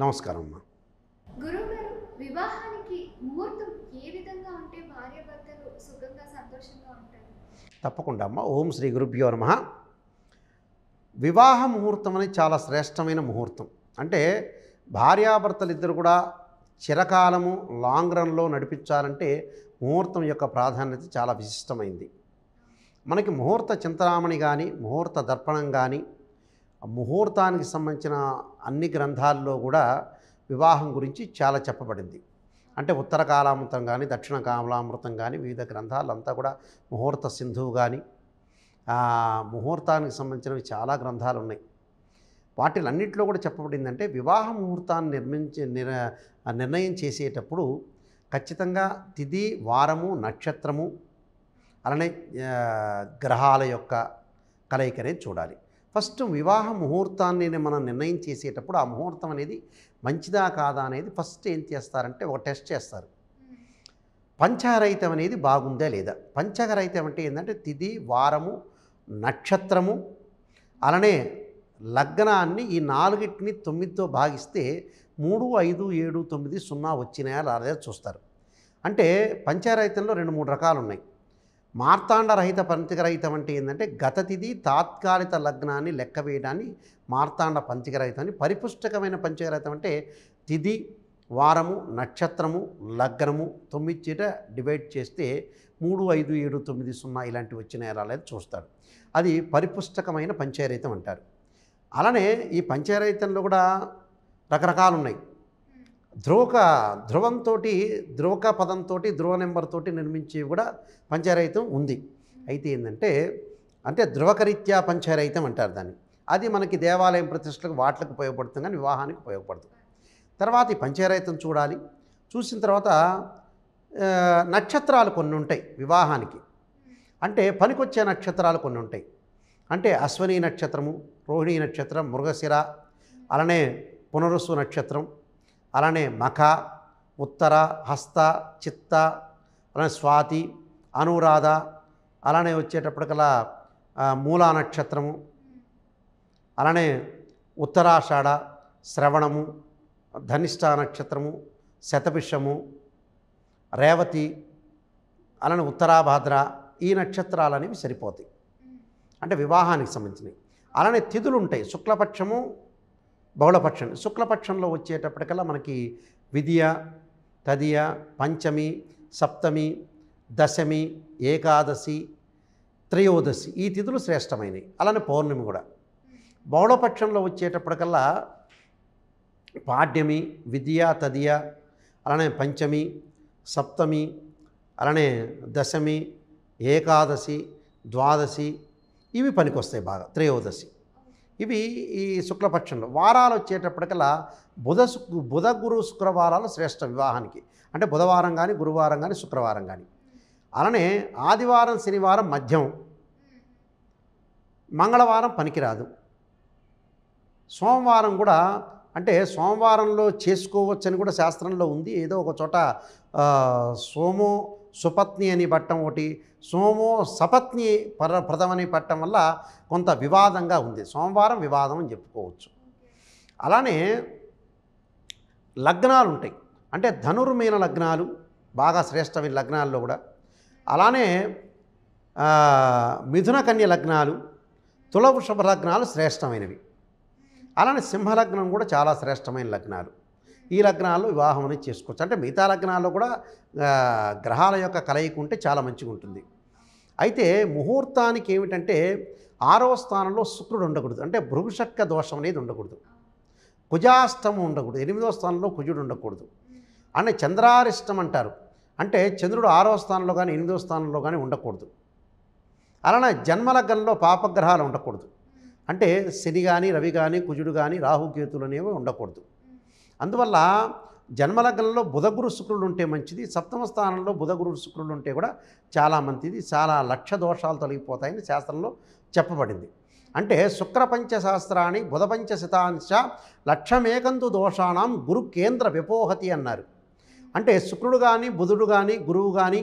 నమస్కారం అమ్మా గురుగారు వివాహానికి ముహూర్తం ఏ విధంగా ఉంటే భార్య భర్తలు సుఖంగా సంతోషంగా ఉంటారు తప్పకుండా అమ్మ ఓం శ్రీ గురుభ్యో నమ వివాహ ముహూర్తం అనేది చాలా శ్రేష్టమైన ముహూర్తం అంటే భార్యాభర్తలు ఇద్దరు కూడా చిరకాలము లాంగ్ రన్లో నడిపించాలంటే ముహూర్తం యొక్క ప్రాధాన్యత చాలా విశిష్టమైంది మనకి ముహూర్త చింతనామణి కానీ ముహూర్త దర్పణం కానీ ముహూర్తానికి సంబంధించిన అన్ని గ్రంథాల్లో కూడా వివాహం గురించి చాలా చెప్పబడింది అంటే ఉత్తర కాలామృతం కానీ దక్షిణ కాలామృతం కానీ వివిధ గ్రంథాలంతా కూడా ముహూర్త సింధువు కానీ ముహూర్తానికి సంబంధించినవి చాలా గ్రంథాలు ఉన్నాయి వాటిలన్నింటిలో కూడా చెప్పబడిందంటే వివాహ ముహూర్తాన్ని నిర్ నిర్ణయం చేసేటప్పుడు ఖచ్చితంగా తిథి వారము నక్షత్రము అలానే గ్రహాల యొక్క కలయిక చూడాలి ఫస్ట్ వివాహ ముహూర్తాన్ని మనం నిర్ణయం చేసేటప్పుడు ఆ ముహూర్తం అనేది మంచిదా కాదా అనేది ఫస్ట్ ఏం చేస్తారంటే ఒక టెస్ట్ చేస్తారు పంచరహితం అనేది బాగుందా లేదా పంచరహితం అంటే ఏంటంటే తిది వారము నక్షత్రము అలానే లగ్నాన్ని ఈ నాలుగిటిని తొమ్మిదితో భాగిస్తే మూడు ఐదు ఏడు తొమ్మిది సున్నా వచ్చినాయా లేదా చూస్తారు అంటే పంచాయతీలో రెండు మూడు రకాలు ఉన్నాయి మార్తాండరహిత పంచకరహితం అంటే ఏంటంటే గత తిథి తాత్కాలిక లగ్నాన్ని లెక్క వేయడాన్ని మార్తాండ పంచకరహితం అని పరిపుష్టకమైన పంచకరహితం అంటే తిథి వారము నక్షత్రము లగ్నము తొమ్మిది చీట డివైడ్ చేస్తే మూడు ఐదు ఏడు తొమ్మిది సున్నా ఇలాంటివి వచ్చినాయి రాలేదు చూస్తాడు అది పరిపుష్టకమైన పంచరహితం అంటారు అలానే ఈ పంచరహితంలో కూడా రకరకాలు ఉన్నాయి ధ్రువక ధ్రువంతో ధ్రువక పదంతో ధ్రువ నెంబర్ తోటి నిర్మించి కూడా పంచరైతం ఉంది అయితే ఏంటంటే అంటే ధ్రువకరీత్యా పంచరైతం అంటారు దాన్ని అది మనకి దేవాలయం ప్రతిష్టలకు వాట్లకు ఉపయోగపడుతుంది కానీ వివాహానికి ఉపయోగపడుతుంది తర్వాత ఈ పంచరైతం చూడాలి చూసిన తర్వాత నక్షత్రాలు కొన్ని ఉంటాయి వివాహానికి అంటే పనికొచ్చే నక్షత్రాలు కొన్ని ఉంటాయి అంటే అశ్వనీ నక్షత్రము రోహిణి నక్షత్రం మృగశిర అలానే పునరుసు నక్షత్రం అలానే మఖ ఉత్తర హస్త చిత్త అలానే స్వాతి అనురాధ అలానే వచ్చేటప్పటికల్లా మూలా నక్షత్రము అలానే ఉత్తరాషాఢ శ్రవణము ధనిష్ట నక్షత్రము శతపిషము రేవతి అలానే ఉత్తరాభాద్ర ఈ నక్షత్రాలు అనేవి సరిపోతాయి అంటే వివాహానికి సంబంధించినవి అలానే తిథులు ఉంటాయి శుక్లపక్షము బహుళపక్షం శుక్లపక్షంలో వచ్చేటప్పటికల్లా మనకి విధియ తదియ పంచమి సప్తమి దశమి ఏకాదశి త్రయోదశి ఈ తిథులు శ్రేష్టమైనవి అలానే పౌర్ణమి కూడా బహుళపక్షంలో వచ్చేటప్పటికల్లా పాడ్యమి విద్య తదియ అలానే పంచమి సప్తమి అలానే దశమి ఏకాదశి ద్వాదశి ఇవి పనికొస్తాయి బాగా త్రయోదశి ఇవి ఈ శుక్లపక్షంలో వారాలు వచ్చేటప్పటికల్లా బుధ బుధ గురు శుక్రవారాలు శ్రేష్ట వివాహానికి అంటే బుధవారం కానీ గురువారం కానీ శుక్రవారం కానీ అలానే ఆదివారం శనివారం మధ్యం మంగళవారం పనికిరాదు సోమవారం కూడా అంటే సోమవారంలో చేసుకోవచ్చని కూడా శాస్త్రంలో ఉంది ఏదో ఒక చోట సోమో సుపత్ని అని పట్టం ఒకటి సోమో సపత్ని పర ప్రథమని పట్టం వల్ల కొంత వివాదంగా ఉంది సోమవారం వివాదం అని చెప్పుకోవచ్చు అలానే లగ్నాలు ఉంటాయి అంటే ధనుర్మీన లగ్నాలు బాగా శ్రేష్టమైన లగ్నాల్లో కూడా అలానే మిథున కన్య లగ్నాలు తుల వృషభ లగ్నాలు శ్రేష్టమైనవి అలానే సింహలగ్నం కూడా చాలా శ్రేష్టమైన లగ్నాలు ఈ లగ్నాల్లో వివాహం అనేది చేసుకోవచ్చు అంటే మిగతా లగ్నాల్లో కూడా గ్రహాల యొక్క కలయిక ఉంటే చాలా మంచిగా ఉంటుంది అయితే ముహూర్తానికి ఏమిటంటే ఆరవ స్థానంలో శుక్రుడు ఉండకూడదు అంటే భృగుషట్క దోషం అనేది ఉండకూడదు కుజాష్టం ఉండకూడదు ఎనిమిదవ స్థానంలో కుజుడు ఉండకూడదు అంటే చంద్రారిష్టం అంటారు అంటే చంద్రుడు ఆరవ స్థానంలో కానీ ఎనిమిదవ స్థానంలో కానీ ఉండకూడదు అలానే జన్మలగ్నంలో పాపగ్రహాలు ఉండకూడదు అంటే శని కానీ రవి కానీ కుజుడు కానీ రాహుకేతులు అనేవి ఉండకూడదు అందువల్ల జన్మలగ్నంలో బుధగురు శుక్రులు ఉంటే మంచిది సప్తమ స్థానంలో బుధగురు శుక్రులు ఉంటే కూడా చాలా మంచిది చాలా లక్ష దోషాలు తొలగిపోతాయని శాస్త్రంలో చెప్పబడింది అంటే శుక్రపంచ బుధపంచ శతాంశ లక్షమేకంతు దోషాణం గురు కేంద్ర విపోహతి అన్నారు అంటే శుక్రుడు కానీ బుధుడు కానీ గురువు కానీ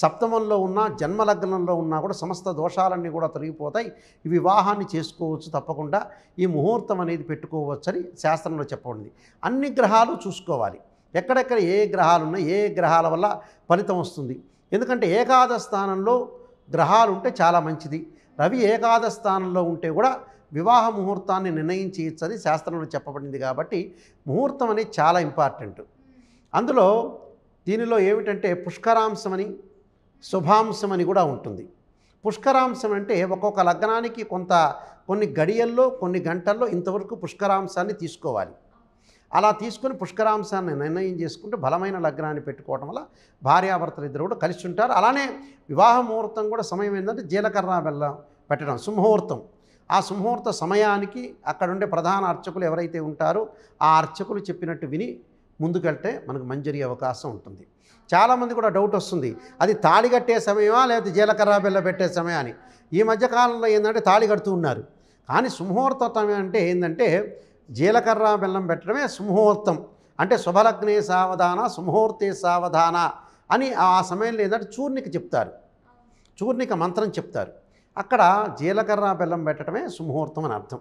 సప్తమంలో ఉన్న జన్మలగ్నంలో ఉన్నా కూడా సమస్త దోషాలన్నీ కూడా తొలగిపోతాయి ఈ వివాహాన్ని చేసుకోవచ్చు తప్పకుండా ఈ ముహూర్తం అనేది పెట్టుకోవచ్చని శాస్త్రంలో చెప్పబడింది అన్ని గ్రహాలు చూసుకోవాలి ఎక్కడెక్కడ ఏ గ్రహాలు ఉన్నాయి ఏ గ్రహాల వల్ల ఫలితం వస్తుంది ఎందుకంటే ఏకాదశ స్థానంలో గ్రహాలు ఉంటే చాలా మంచిది రవి ఏకాద స్థానంలో ఉంటే కూడా వివాహ ముహూర్తాన్ని నిర్ణయించవచ్చని శాస్త్రంలో చెప్పబడింది కాబట్టి ముహూర్తం అనేది చాలా ఇంపార్టెంట్ అందులో దీనిలో ఏమిటంటే పుష్కరాంశం అని శుభాంశం అని కూడా ఉంటుంది పుష్కరాంశం అంటే ఒక్కొక్క లగ్నానికి కొంత కొన్ని గడియల్లో కొన్ని గంటల్లో ఇంతవరకు పుష్కరాంశాన్ని తీసుకోవాలి అలా తీసుకుని పుష్కరాంశాన్ని నిర్ణయం చేసుకుంటే బలమైన లగ్నాన్ని పెట్టుకోవడం వల్ల భార్యాభర్తలు ఇద్దరు కూడా కలిసి ఉంటారు అలానే వివాహ ముహూర్తం కూడా సమయం ఏంటంటే జీలకర్ర బెల్లం పెట్టడం సింహూర్తం ఆ సింహూర్త సమయానికి అక్కడుండే ప్రధాన అర్చకులు ఎవరైతే ఉంటారో ఆ అర్చకులు చెప్పినట్టు విని ముందుకెళ్తే మనకు మంజరి అవకాశం ఉంటుంది చాలామంది కూడా డౌట్ వస్తుంది అది తాళి కట్టే సమయమా లేకపోతే జీలకర్ర బిల్ల పెట్టే సమయా అని ఈ మధ్యకాలంలో ఏంటంటే తాళి కడుతూ ఉన్నారు కానీ సుముహూర్తం అంటే ఏంటంటే జీలకర్ర బెల్లం పెట్టడమే సుముహూర్తం అంటే శుభలగ్నే సావధాన సుముహూర్తే సావధాన అని ఆ సమయంలో ఏంటంటే చూర్ణిక చెప్తారు చూర్ణిక మంత్రం చెప్తారు అక్కడ జీలకర్ర బెల్లం పెట్టడమే సుముహూర్తం అని అర్థం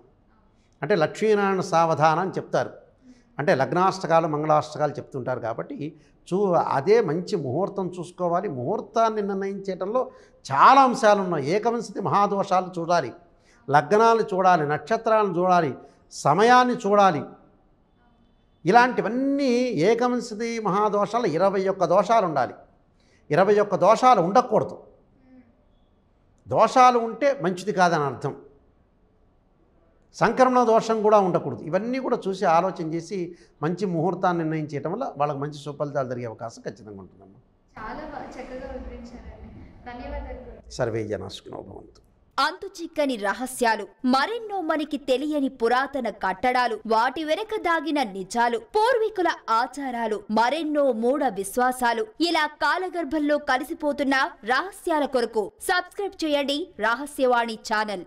అంటే లక్ష్మీనారాయణ సావధాన అని చెప్తారు అంటే లగ్నాష్టకాలు మంగళాష్టకాలు చెప్తుంటారు కాబట్టి చూ అదే మంచి ముహూర్తం చూసుకోవాలి ముహూర్తాన్ని నిర్ణయించేటంలో చాలా అంశాలు ఉన్నాయి ఏకవంశతి మహాదోషాలు చూడాలి లగ్నాలు చూడాలి నక్షత్రాలను చూడాలి సమయాన్ని చూడాలి ఇలాంటివన్నీ ఏకవంశతి మహాదోషాలు ఇరవై ఒక్క దోషాలు ఉండాలి ఇరవై ఒక్క దోషాలు ఉండకూడదు దోషాలు ఉంటే మంచిది కాదని అర్థం సంక్రమణ దోషం కూడా ఉండకూడదు ఇవన్నీ కూడా చూసి ఆలోచన చేసి మంచి ముహూర్తాన్ని నిర్ణయించేయటం వల్ల వాళ్ళకి మంచి సుఫలితాలు జరిగే అవకాశం ఖచ్చితంగా ఉంటుందమ్మా సర్వే జనాశుకునో భవంతు అంతు చిక్కని రహస్యాలు మరెన్నో మనకి తెలియని పురాతన కట్టడాలు వాటి వెనక దాగిన నిజాలు పూర్వీకుల ఆచారాలు మరెన్నో మూఢ విశ్వాసాలు ఇలా కాలగర్భంలో కలిసిపోతున్న రహస్యాల కొరకు సబ్స్క్రైబ్ చేయండి రహస్యవాణి ఛానల్